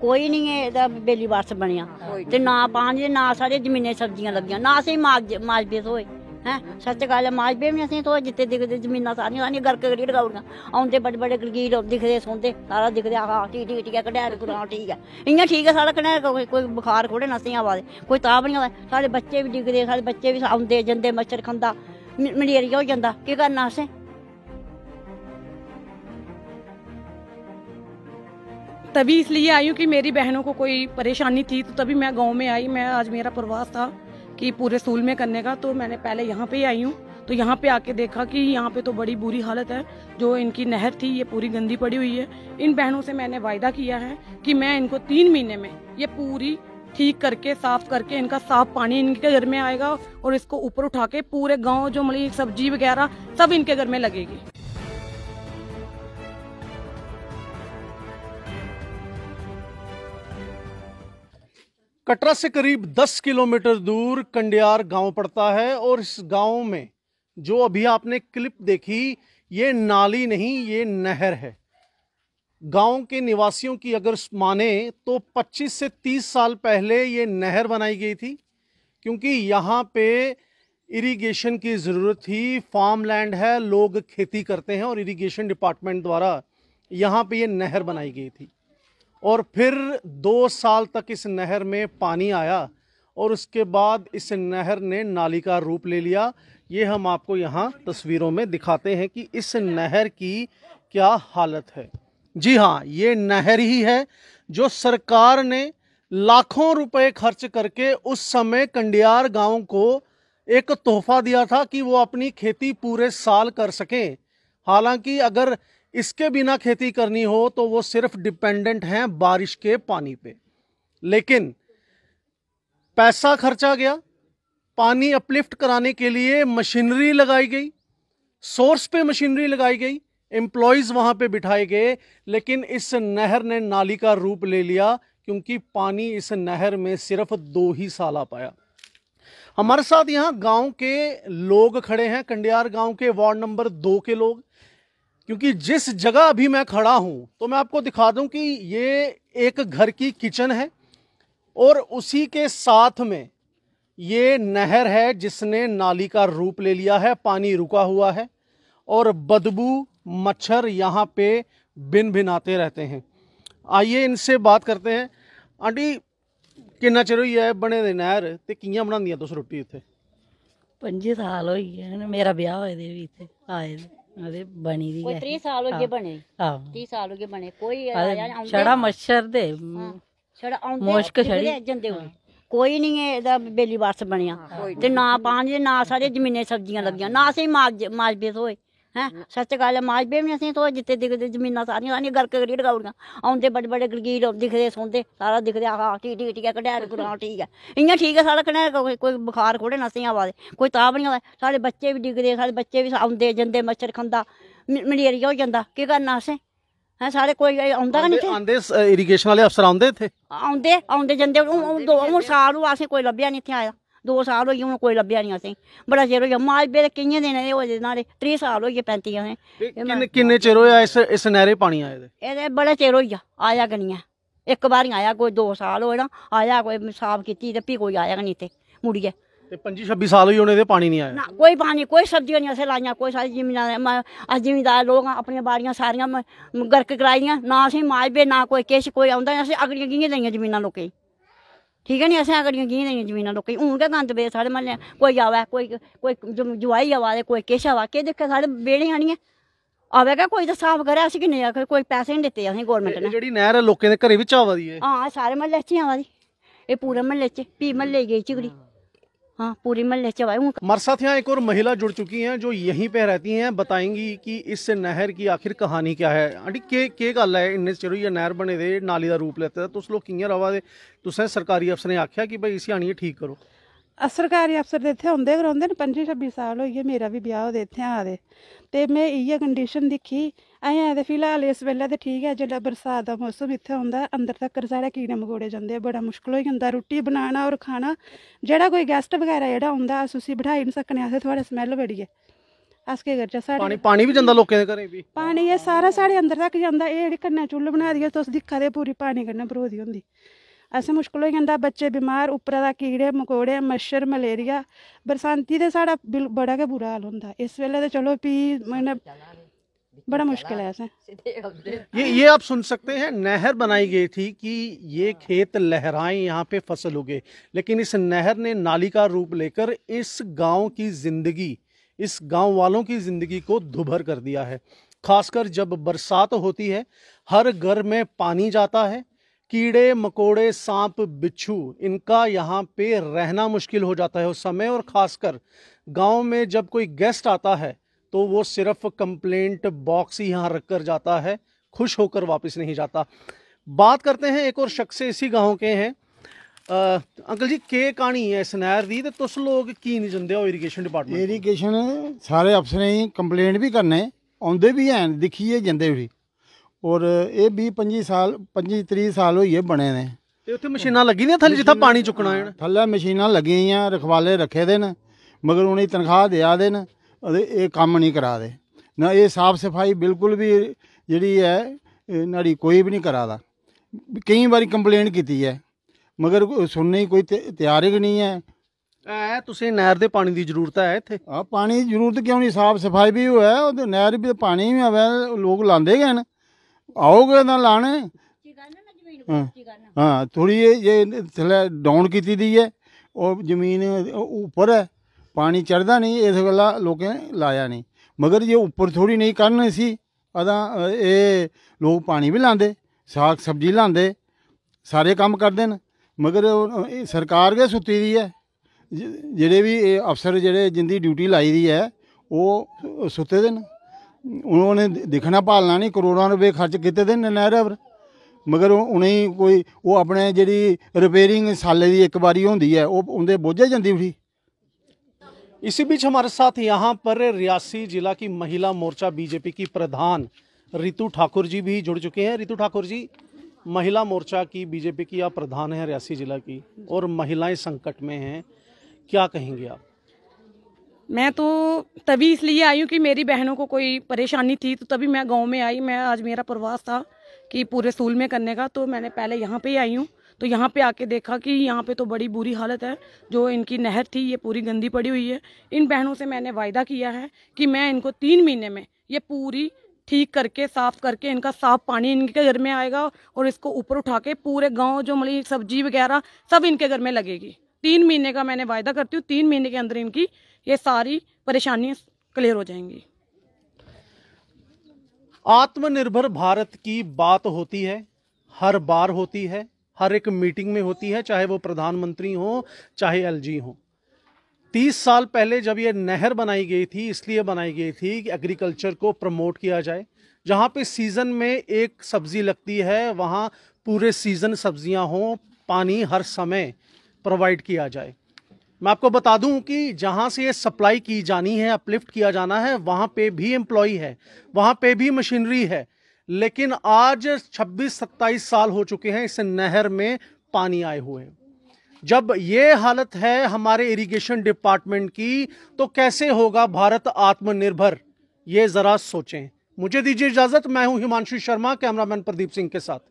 ਕੋਈ ਨਹੀਂ ਹੈ ਇਹਦਾ ਬੇਲੀ ਵਾਸ ਬਣਿਆ ਤੇ ਨਾ ਪਾਣੀ ਨਾ ਸਾਰੇ ਜ਼ਮੀਨੇ ਸਬਜ਼ੀਆਂ ਲੱਗੀਆਂ ਨਾ ਅਸੀਂ ਮਾਜਬੇ ਹੋਏ ਹੈ ਸੱਚ ਗੱਲ ਹੈ ਮਾਜਬੇ ਵੀ ਅਸੀਂ ਤੋਂ ਜਿੱਤੇ ਦਿਖਦੇ ਜ਼ਮੀਨਾਂ ਸਾਰੀਆਂ ਨਹੀਂ ਗਰਕ ਗੜੀ ਲਗਾਉਣਾ ਆਉਂਦੇ ਬੜੇ ਬੜੇ ਗਰਗੀਰ ਦਿਖਦੇ ਸੁਣਦੇ ਸਾਰਾ ਦਿਖਦੇ ਆਹ ਠੀਕ ਠੀਕ ਠੀਕ ਕਢਾਇਰ ਕੁਰਾਂ ਠੀਕ ਹੈ ਇੰਨਾ ਠੀਕ ਹੈ ਸਾਡਾ ਕਢਾਇਰ ਕੋਈ ਬੁਖਾਰ ਖੋੜੇ ਨਾ ਨਸੀਆਂ ਆਵਾਜ਼ ਕੋਈ ਤਾਪ ਨਹੀਂ ਆਵਾਜ਼ ਸਾਡੇ ਬੱਚੇ ਵੀ ਦਿਖਦੇ ਸਾਡੇ ਬੱਚੇ ਵੀ ਆਉਂਦੇ ਜਾਂਦੇ ਮੱਛਰ ਖੰਦਾ ਮਲੇਰੀਆ ਹੋ ਜਾਂਦਾ ਕੀ ਕਰਨਾ ਅਸੀਂ तभी इसलिए आई हूँ कि मेरी बहनों को कोई परेशानी थी तो तभी मैं गांव में आई मैं आज मेरा प्रवास था कि पूरे सूल में करने का तो मैंने पहले यहाँ पे आई हूँ तो यहाँ पे आके देखा कि यहाँ पे तो बड़ी बुरी हालत है जो इनकी नहर थी ये पूरी गंदी पड़ी हुई है इन बहनों से मैंने वायदा किया है कि मैं इनको तीन महीने में ये पूरी ठीक करके साफ करके इनका साफ पानी इनके घर में आएगा और इसको ऊपर उठा के पूरे गाँव जो मतलब सब्जी वगैरह सब इनके घर में लगेगी कटरा से करीब 10 किलोमीटर दूर कंडियार गांव पड़ता है और इस गांव में जो अभी आपने क्लिप देखी ये नाली नहीं ये नहर है गांव के निवासियों की अगर माने तो 25 से 30 साल पहले ये नहर बनाई गई थी क्योंकि यहाँ पे इरिगेशन की ज़रूरत थी फार्म लैंड है लोग खेती करते हैं और इरिगेशन डिपार्टमेंट द्वारा यहाँ पे ये नहर बनाई गई थी और फिर दो साल तक इस नहर में पानी आया और उसके बाद इस नहर ने नाली का रूप ले लिया ये हम आपको यहाँ तस्वीरों में दिखाते हैं कि इस नहर की क्या हालत है जी हाँ ये नहर ही है जो सरकार ने लाखों रुपए खर्च करके उस समय कंडियार गांव को एक तोहफा दिया था कि वो अपनी खेती पूरे साल कर सकें हालांकि अगर इसके बिना खेती करनी हो तो वो सिर्फ डिपेंडेंट हैं बारिश के पानी पे लेकिन पैसा खर्चा गया पानी अपलिफ्ट कराने के लिए मशीनरी लगाई गई सोर्स पे मशीनरी लगाई गई एम्प्लॉयज़ वहाँ पे बिठाए गए लेकिन इस नहर ने नाली का रूप ले लिया क्योंकि पानी इस नहर में सिर्फ दो ही साल आ पाया हमारे साथ यहाँ गांव के लोग खड़े हैं कंडियार गांव के वार्ड नंबर दो के लोग क्योंकि जिस जगह अभी मैं खड़ा हूँ तो मैं आपको दिखा दूँ कि ये एक घर की किचन है और उसी के साथ में ये नहर है जिसने नाली का रूप ले लिया है पानी रुका हुआ है और बदबू मच्छर यहाँ पे बिन भिनाते रहते हैं आइए इनसे बात करते हैं आंटी कि चिर हुई है बने दे नहर ते बना दी तुम रुट्टी इतने पंजी साल हो मेरा ब्याह होए आए दे ਅਰੇ ਬਣੀ ਦੀ ਕੋਈ 30 ਸਾਲ ਹੋ ਗਏ ਬਣੇ ਆਹੋ 30 ਸਾਲ ਹੋ ਗਏ ਬਣੇ ਕੋਈ ਆਇਆ ਛੜਾ ਮੱਛਰ ਦੇ ਛੜਾ ਆਉਂਦੇ ਮੋਸ਼ਕ ਛੜੀ ਜਾਂਦੇ ਹੋ ਕੋਈ ਨਹੀਂ ਹੈ ਇਹਦਾ ਬੇਲੀ ਵਾਰਸ ਬਣਿਆ ਤੇ ਨਾ ਪਾਣੀ ਨਾ ਸਾਰੇ ਜ਼ਮੀਨੇ ਸਬਜ਼ੀਆਂ ਲੱਗੀਆਂ ਨਾ ਅਸੀਂ ਮਾਜ ਮਾਜਬੇਤ ਹੋਏ ਹੈ ਸੱਚ ਗੱਲ ਹੈ ਮਾਜਬੇ ਵੀ ਅਸੀਂ ਤੋਂ ਜਿੱਤੇ ਦਿਖਦੇ ਜ਼ਮੀਨਾਂ ਸਾਰੀਆਂ ਨਹੀਂ ਗਰਕ ਕਰੀ ਡਗਾਉੜੀਆਂ ਆਉਂਦੇ ਬੜੇ ਬੜੇ ਗਰਗੀਰ ਦਿਖਦੇ ਸੁਣਦੇ ਸਾਰਾ ਦਿਖਦੇ ਆਹ ਠੀਕ ਠੀਕ ਟੀ ਹੈ ਗੁਰਾਂ ਠੀਕ ਹੈ ਇੰਨਾ ਠੀਕ ਹੈ ਸਾਡਾ ਕਢੈਰ ਕੋਈ ਬੁਖਾਰ ਖੋੜੇ ਨਸੀਆਂ ਆਵਾਜ਼ ਕੋਈ ਤਾਪ ਨਹੀਂ ਆਵਾਜ਼ ਸਾਡੇ ਬੱਚੇ ਵੀ ਡਿਗਦੇ ਸਾਡੇ ਬੱਚੇ ਵੀ ਆਉਂਦੇ ਜਾਂਦੇ ਮੱਛਰ ਖੰਦਾ ਮਲੇਰੀਆ ਹੋ ਜਾਂਦਾ ਕੀ ਕਰਨਾ ਅਸੀਂ ਹਾਂ ਸਾਰੇ ਕੋਈ ਆਉਂਦਾ ਨਹੀਂ ਤੇ ਆਉਂਦੇ ਇਰੀਗੇਸ਼ਨ ਵਾਲੇ ਅਫਸਰ ਆਉਂਦੇ ਇੱਥੇ ਆਉਂਦੇ ਆਉਂਦੇ ਜਾਂਦੇ ਉਹ ਸਾਰੂ ਆਸੇ ਕੋਈ ਲੱਭਿਆ ਨਹੀਂ ਇੱਥੇ ਆਇਆ दो साल होई गे हून कोई लब्भेआ निं असेंगी बड़ा चिर होई गेआ मालवे ते कि'यां दिनें दे होए दे न्हाड़े साल होई गे पैंती असें किन्ने किन्ने चिर होएआ इस इस नैह्रे पानी आए दे एह्दे बड़ा चिर हो गेआ आया गै निं ऐ इक बारी आया कोई दो साल होए ना आया कोई साफ कीती ते फ्ही कोई आया गै निं इत्थै मुड़ियै ते पंजी छब्बी साल होई उ'नें ते पानी नहीं आया ना कोई पानी कोई सब्जियां नहीं असें लाइयां कोई साढ़ी जिमींदार अस जिमींदार लोक आं अपनियां बाड़ियां सारियां गर्क कराई दियां ना असेंगी माजबे ना कोई किश कोई औंदा असें अगड़ियां कि'यां देनियां जमीनां लोकें गी ਠੀਕ ਹੈ ਨਹੀਂ ਅਸੀਂ ਅਗੜੀਆਂ ਗੀਂ ਨਹੀਂ ਜ਼ਮੀਨਾਂ ਲੋਕੀ ਹੁਣ ਕਿਆ ਗੰਦ ਬੇ ਸਾਰੇ ਮੱਲੇ ਕੋਈ ਆਵੇ ਕੋਈ ਕੋਈ ਜੁਆਈ ਆਵਾ ਦੇ ਕੋਈ ਕੇਸ਼ ਆਵੇ ਕੇ ਦੇਖੇ ਸਾਡੇ ਬੇੜੇ ਆਣੀ ਆਵੇਗਾ ਕੋਈ ਤਾਂ ਸਾਫ ਕਰੇ ਅਸੀਂ ਕਿੰਨੇ ਆਖੇ ਕੋਈ ਪੈਸੇ ਨਹੀਂ ਦਿੱਤੇ ਅਸੀਂ ਗਵਰਨਮੈਂਟ ਨੇ ਜਿਹੜੀ ਨਹਿਰ ਲੋਕੇ ਦੇ ਘਰੇ ਵਿੱਚ ਆਵਦੀ ਹੈ ਹਾਂ ਸਾਰੇ ਮੱਲੇ ਚ ਆਵਦੀ ਇਹ ਪੂਰੇ ਮੱਲੇ ਚ ਪੀ ਮੱਲੇ ਗਈ ਚਿਗੜੀ हाँ पूरी मैं ले हमारे साथ यहाँ एक और महिला जुड़ चुकी हैं जो यहीं पे रहती हैं बताएंगी कि इस नहर की आखिर कहानी क्या है आंटी के केह् गल्ल ऐ इन्ने चिर होई नहर बने दे नाली का रूप लेते दा तुस तो लोग कि रवा दे तुसें सरकारी अफसरें आख्या कि भाई इसी आनियै ठीक करो ਸਰਕਾਰੀ ਅਫਸਰ ਦੇ ਇੱਥੇ ਹੁੰਦੇ ਰਹਿੰਦੇ ਨੇ 25 26 ਸਾਲ ਹੋਈਏ ਮੇਰਾ ਵੀ ਵਿਆਹ ਉਹਦੇ ਇੱਥੇ ਆ ਦੇ ਤੇ ਮੈਂ ਇਹ ਕੰਡੀਸ਼ਨ ਦੇਖੀ ਐਂ ਆ ਤੇ ਫਿਲਹਾਲ ਇਸ ਵੇਲੇ ਤੇ ਠੀਕ ਹੈ ਜਿਹੜਾ ਬਰਸਾਤ ਦਾ ਮੌਸਮ ਇੱਥੇ ਹੁੰਦਾ ਅੰਦਰ ਤੱਕ ਸਾਰੇ ਕੀੜੇ ਮਕੋੜੇ ਜਾਂਦੇ ਆ ਬੜਾ ਮੁਸ਼ਕਲ ਹੋ ਜਾਂਦਾ ਰੋਟੀ ਬਣਾਉਣਾ ਔਰ ਖਾਣਾ ਜਿਹੜਾ ਕੋਈ ਗੈਸਟ ਵਗੈਰਾ ਜਿਹੜਾ ਹੁੰਦਾ ਅਸ ਤੁਸੀਂ ਬਿਠਾਈ ਨਹੀਂ ਸਕਨੇ ਆਸੇ ਤੁਹਾਡਾ ਸਮੈਲ ਬੜੀ ਹੈ ਅਸ ਕੀ ਕਰਜਾ ਸਾਡੇ ਪਾਣੀ ਪਾਣੀ ਵੀ ਜਾਂਦਾ ਲੋਕਾਂ ਦੇ ਘਰੇ ਵੀ ਪਾਣੀ ਇਹ ਸਾਰਾ ਸਾਡੇ ਅੰਦਰ ਤੱਕ ਜਾਂਦਾ ਇਹ ਜਿਹੜੀ ਕੰਨਾ ਚੁੱਲ੍ਹ ਬਣਾ ਦਿਆ ਤੁਸੀਂ ਦਿਖਾ ਦੇ ਪੂਰੀ ਪਾਣੀ ਕੰਨਾ ਭਰੋਦੀ ਹੁੰਦੀ असें मुश्कल होई जंदा बच्चे बमार उप्परा दा कीड़े मकोड़े मच्छर मलेरिया बरसांती ते साढ़ा बड़ा गै बुरा हाल होंदा इस वेल्लै ते चलो मैंने बड़ा मुश्किल है असें ये ये आप सुन सकते हैं नहर बनाई गई थी कि ये हाँ। खेत लहराएं यहाँ पे फसल उगे लेकिन इस नहर ने नाली का रूप लेकर इस गांव की जिंदगी इस गांव वालों की जिंदगी को दुभर कर दिया है खासकर जब बरसात होती है हर घर में पानी जाता है कीड़े मकोड़े सांप बिच्छू इनका यहाँ पे रहना मुश्किल हो जाता है उस समय और ख़ासकर गांव में जब कोई गेस्ट आता है तो वो सिर्फ कंप्लेंट बॉक्स ही यहाँ रख कर जाता है खुश होकर वापस नहीं जाता बात करते हैं एक और शख्स इसी गांव के हैं आ, अंकल जी के कहानी है सनैर दी तो तुस लोग की नहीं जानते हो इरीगेशन डिपार्टमेंट इरीगेशन सारे अफसरें कंप्लेंट भी करने आते भी हैं दिखिए जो भी ਔਰ ਇਹ 20 25 ਸਾਲ 25 30 ਸਾਲ ਹੋਈ ਹੈ ਬਣੇ ਨੇ ਤੇ ਉੱਥੇ ਮਸ਼ੀਨਾਂ ਲੱਗੀ ਨੇ ਥੱਲੇ ਜਿੱਥੇ ਪਾਣੀ ਚੁੱਕਣਾ ਹੈ ਥੱਲੇ ਮਸ਼ੀਨਾਂ ਲੱਗੀਆਂ ਰਖਵਾਲੇ ਰੱਖੇ ਦੇ ਨੇ ਮਗਰ ਉਹਨੇ ਤਨਖਾਹ ਦਿਆ ਦੇ ਨੇ ਇਹ ਕੰਮ ਨਹੀਂ ਕਰਾ ਦੇ ਨਾ ਇਹ ਸਾਫ ਸਫਾਈ ਬਿਲਕੁਲ ਵੀ ਜਿਹੜੀ ਹੈ ਨਾੜੀ ਕੋਈ ਵੀ ਨਹੀਂ ਕਰਾਦਾ ਕਈ ਵਾਰੀ ਕੰਪਲੇਂਟ ਕੀਤੀ ਹੈ ਮਗਰ ਸੁਣਨੇ ਕੋਈ ਤਿਆਰ ਹੀ ਨਹੀਂ ਹੈ ਐ ਤੁਸੀਂ ਨਹਿਰ ਦੇ ਪਾਣੀ ਦੀ ਜ਼ਰੂਰਤ ਹੈ ਇੱਥੇ ਆ ਪਾਣੀ ਦੀ ਜ਼ਰੂਰਤ ਕਿਉਂ ਨਹੀਂ ਸਾਫ ਸਫਾਈ ਵੀ ਹੋਇਆ ਉਹ ਨਹਿਰ ਵੀ ਪਾਣੀ ਵੀ ਆਵੇ ਲੋਕ ਲਾਂਦੇ ਗਏ ਨੇ ਆਉਗੇ ਨਾ ਲਾਣ ਹਾਂ ਥੋੜੀ ਇਹ ਥਲੇ ਡਾਊਨ ਕੀਤੀ ਦੀ ਹੈ ਉਹ ਜ਼ਮੀਨ ਉੱਪਰ ਹੈ ਪਾਣੀ ਚੜਦਾ ਨਹੀਂ ਇਸ ਗੱਲਾਂ ਲੋਕਾਂ ਲਾਇਆ ਨਹੀਂ ਮਗਰ ਜੇ ਉੱਪਰ ਥੋੜੀ ਨਹੀਂ ਕਰਨ ਸੀ ਅਦਾ ਇਹ ਲੋਕ ਪਾਣੀ ਵੀ ਲਾਂਦੇ ਸਾਗ ਸਬਜ਼ੀ ਲਾਂਦੇ ਸਾਰੇ ਕੰਮ ਕਰਦੇ ਨੇ ਮਗਰ ਇਹ ਸਰਕਾਰ ਕੇ ਸੁੱਤੀ ਦੀ ਹੈ ਜਿਹੜੇ ਵੀ ਇਹ ਅਫਸਰ ਜਿਹੜੇ ਜਿੰਦੀ ਡਿਊਟੀ ਲਾਈ ਦੀ ਹੈ ਉਹ ਸੁੱਤੇ ਦੇ ਨੇ उन्होंने दिखना भालना नहीं करोड़ां रुपये खर्च किए दे न पर मगर उन्हें कोई वो अपने जी रिपेयरिंग साले की एक बारी होंदी है ओह् उं'दे बोझै जंदी उठी इसी बीच हमारे साथ यहाँ पर रियासी जिला की महिला मोर्चा बीजेपी की प्रधान रितु ठाकुर जी भी जुड़ चुके हैं रितु ठाकुर जी महिला मोर्चा की बीजेपी की आप प्रधान हैं रियासी जिला की और महिलाएं संकट में हैं क्या कहेंगे आप मैं तो तभी इसलिए आई हूँ कि मेरी बहनों को कोई परेशानी थी तो तभी मैं गांव में आई मैं आज मेरा प्रवास था कि पूरे सूल में करने का तो मैंने पहले यहाँ पे आई हूँ तो यहाँ पे आके देखा कि यहाँ पे तो बड़ी बुरी हालत है जो इनकी नहर थी ये पूरी गंदी पड़ी हुई है इन बहनों से मैंने वायदा किया है कि मैं इनको तीन महीने में ये पूरी ठीक करके साफ करके इनका साफ पानी इनके घर में आएगा और इसको ऊपर उठा के पूरे गाँव जो मतलब सब्जी वगैरह सब इनके घर में लगेगी तीन महीने का मैंने वायदा करती हूँ तीन महीने के अंदर इनकी ये सारी परेशानियाँ क्लियर हो जाएंगी आत्मनिर्भर भारत की बात होती है हर बार होती है हर एक मीटिंग में होती है चाहे वो प्रधानमंत्री हो चाहे एलजी हो तीस साल पहले जब ये नहर बनाई गई थी इसलिए बनाई गई थी कि एग्रीकल्चर को प्रमोट किया जाए जहाँ पे सीज़न में एक सब्ज़ी लगती है वहाँ पूरे सीज़न सब्जियाँ हों पानी हर समय प्रोवाइड किया जाए मैं आपको बता दूं कि जहां से ये सप्लाई की जानी है अपलिफ्ट किया जाना है वहां पे भी एम्प्लॉय है वहां पे भी मशीनरी है लेकिन आज 26-27 साल हो चुके हैं इस नहर में पानी आए हुए जब ये हालत है हमारे इरिगेशन डिपार्टमेंट की तो कैसे होगा भारत आत्मनिर्भर ये ज़रा सोचें मुझे दीजिए इजाज़त मैं हूँ हिमांशु शर्मा कैमरामैन प्रदीप सिंह के साथ